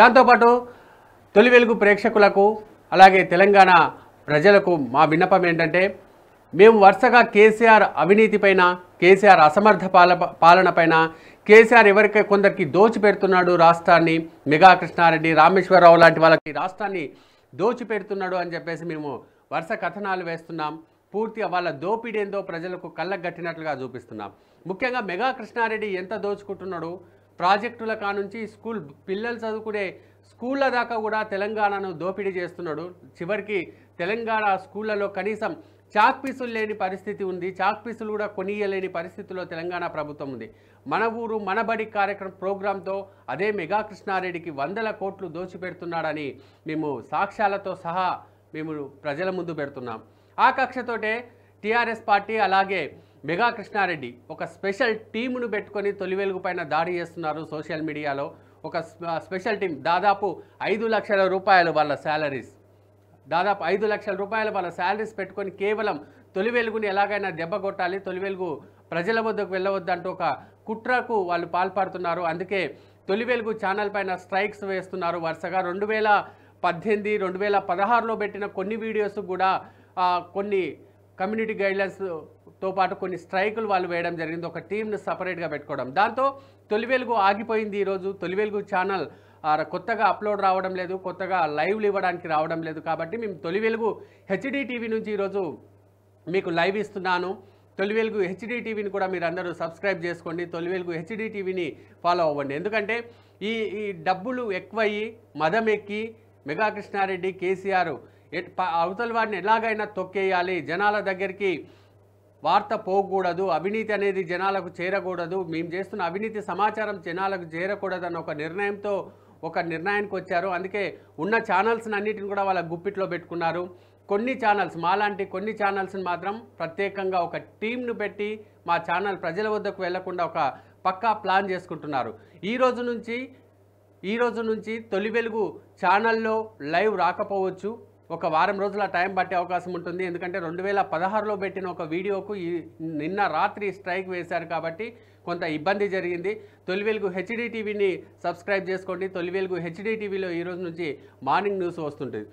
దాంతోపాటు తొలి వెలుగు ప్రేక్షకులకు అలాగే తెలంగాణ ప్రజలకు మా విన్నపం ఏంటంటే మేము వరుసగా కేసీఆర్ అవినీతిపైన కేసీఆర్ అసమర్థ పాల పాలనపైన కేసీఆర్ ఎవరికి కొందరికి దోచిపెడుతున్నాడు రాష్ట్రాన్ని మెగా కృష్ణారెడ్డి రామేశ్వరరావు లాంటి వాళ్ళకి రాష్ట్రాన్ని దోచిపెడుతున్నాడు అని చెప్పేసి మేము వరుస కథనాలు వేస్తున్నాం పూర్తిగా వాళ్ళ దోపిడేందో ప్రజలకు కళ్ళకు గట్టినట్లుగా చూపిస్తున్నాం ముఖ్యంగా మెగా కృష్ణారెడ్డి ఎంత దోచుకుంటున్నాడు ప్రాజెక్టుల కానుంచి స్కూల్ పిల్లలు చదువుకునే స్కూళ్ళ దాకా కూడా తెలంగాణను దోపిడీ చేస్తున్నాడు చివరికి తెలంగాణ స్కూళ్ళలో కనీసం చాక్ పీసులు లేని పరిస్థితి ఉంది చాక్ పీసులు కూడా కొనియలేని పరిస్థితిలో తెలంగాణ ప్రభుత్వం ఉంది మన ఊరు మన బడి కార్యక్రమ ప్రోగ్రాంతో అదే మెగా కృష్ణారెడ్డికి వందల కోట్లు దోచిపెడుతున్నాడని మేము సాక్ష్యాలతో సహా మేము ప్రజల ముందు పెడుతున్నాం ఆ కక్షతోటే టీఆర్ఎస్ పార్టీ అలాగే మెగా కృష్ణారెడ్డి ఒక స్పెషల్ టీమును పెట్టుకొని తొలి వెలుగు పైన దాడి చేస్తున్నారు సోషల్ మీడియాలో ఒక స్పెషల్ టీం దాదాపు ఐదు లక్షల రూపాయలు వాళ్ళ శాలరీస్ దాదాపు ఐదు లక్షల రూపాయలు వాళ్ళ శాలరీస్ పెట్టుకొని కేవలం తొలి వెలుగుని ఎలాగైనా దెబ్బ కొట్టాలి తొలి వెలుగు ప్రజల వద్దకు వెళ్ళవద్దంటూ ఒక కుట్రకు వాళ్ళు పాల్పడుతున్నారు అందుకే తొలి వెలుగు ఛానల్ పైన స్ట్రైక్స్ వేస్తున్నారు వరుసగా రెండు వేల పద్దెనిమిది రెండు వేల పదహారులో పెట్టిన కొన్ని వీడియోస్ కూడా కొన్ని కమ్యూనిటీ గైడ్లైన్స్ తో పాటు కొన్ని స్ట్రైకులు వాళ్ళు వేయడం జరిగింది ఒక టీంను సపరేట్గా పెట్టుకోవడం దాంతో తొలి వెలుగు ఆగిపోయింది ఈరోజు తొలి వెలుగు ఛానల్ కొత్తగా అప్లోడ్ రావడం లేదు కొత్తగా లైవ్లు ఇవ్వడానికి రావడం లేదు కాబట్టి మేము తొలి వెలుగు హెచ్డి టీవీ నుంచి ఈరోజు మీకు లైవ్ ఇస్తున్నాను తొలి వెలుగు హెచ్డి టీవీని కూడా మీరు అందరూ సబ్స్క్రైబ్ చేసుకోండి తొలి వెలుగు హెచ్డి టీవీని ఫాలో అవ్వండి ఎందుకంటే ఈ ఈ డబ్బులు ఎక్కువయ్యి మదం ఎక్కి మెగా కృష్ణారెడ్డి కేసీఆర్ అవతల వాడిని ఎలాగైనా తొక్కేయాలి జనాల దగ్గరికి వార్త పోకూడదు అవినీతి అనేది జనాలకు చేరకూడదు మేము చేస్తున్న అవినీతి సమాచారం జనాలకు చేరకూడదు అన్న ఒక నిర్ణయంతో ఒక నిర్ణయానికి వచ్చారు అందుకే ఉన్న ఛానల్స్ని అన్నిటిని కూడా వాళ్ళ గుప్పిట్లో పెట్టుకున్నారు కొన్ని ఛానల్స్ మాలాంటి కొన్ని ఛానల్స్ని మాత్రం ప్రత్యేకంగా ఒక టీంను పెట్టి మా ఛానల్ ప్రజల వద్దకు వెళ్లకుండా ఒక పక్కా ప్లాన్ చేసుకుంటున్నారు ఈ రోజు నుంచి ఈ రోజు నుంచి తొలి వెలుగు ఛానల్లో లైవ్ రాకపోవచ్చు ఒక వారం రోజుల టైం పట్టే అవకాశం ఉంటుంది ఎందుకంటే రెండు వేల పదహారులో పెట్టిన ఒక వీడియోకు ఈ నిన్న రాత్రి స్ట్రైక్ వేశారు కాబట్టి కొంత ఇబ్బంది జరిగింది తొలి వెలుగు హెచ్డీ టీవీని సబ్స్క్రైబ్ చేసుకోండి తొలి వెలుగు హెచ్డీ టీవీలో ఈరోజు నుంచి మార్నింగ్ న్యూస్ వస్తుంటుంది